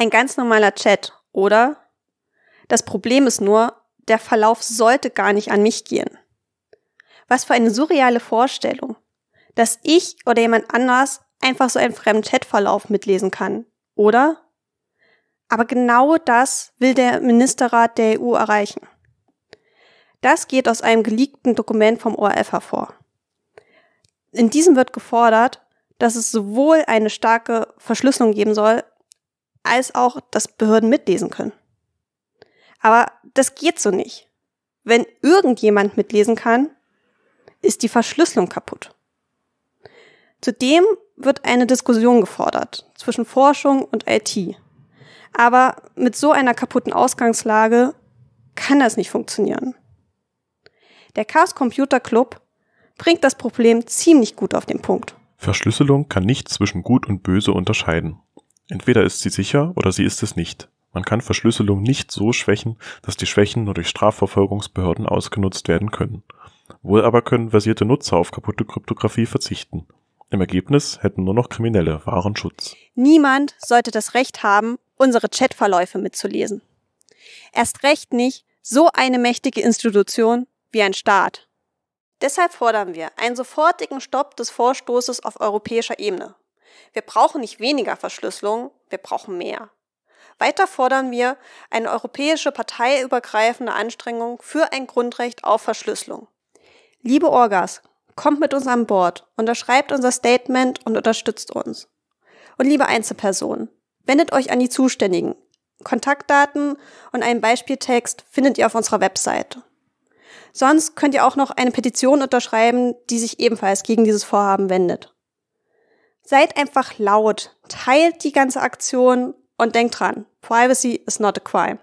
Ein ganz normaler Chat, oder? Das Problem ist nur, der Verlauf sollte gar nicht an mich gehen. Was für eine surreale Vorstellung, dass ich oder jemand anders einfach so einen fremden Chatverlauf mitlesen kann, oder? Aber genau das will der Ministerrat der EU erreichen. Das geht aus einem geleakten Dokument vom ORF hervor. In diesem wird gefordert, dass es sowohl eine starke Verschlüsselung geben soll, als auch, dass Behörden mitlesen können. Aber das geht so nicht. Wenn irgendjemand mitlesen kann, ist die Verschlüsselung kaputt. Zudem wird eine Diskussion gefordert zwischen Forschung und IT. Aber mit so einer kaputten Ausgangslage kann das nicht funktionieren. Der Chaos Computer Club bringt das Problem ziemlich gut auf den Punkt. Verschlüsselung kann nicht zwischen gut und böse unterscheiden. Entweder ist sie sicher oder sie ist es nicht. Man kann Verschlüsselung nicht so schwächen, dass die Schwächen nur durch Strafverfolgungsbehörden ausgenutzt werden können. Wohl aber können versierte Nutzer auf kaputte Kryptographie verzichten. Im Ergebnis hätten nur noch Kriminelle wahren Schutz. Niemand sollte das Recht haben, unsere Chatverläufe mitzulesen. Erst recht nicht so eine mächtige Institution wie ein Staat. Deshalb fordern wir einen sofortigen Stopp des Vorstoßes auf europäischer Ebene wir brauchen nicht weniger Verschlüsselung, wir brauchen mehr. Weiter fordern wir eine europäische parteiübergreifende Anstrengung für ein Grundrecht auf Verschlüsselung. Liebe Orgas, kommt mit uns an Bord, unterschreibt unser Statement und unterstützt uns. Und liebe Einzelpersonen, wendet euch an die Zuständigen. Kontaktdaten und einen Beispieltext findet ihr auf unserer Webseite. Sonst könnt ihr auch noch eine Petition unterschreiben, die sich ebenfalls gegen dieses Vorhaben wendet. Seid einfach laut, teilt die ganze Aktion und denkt dran, Privacy is not a crime.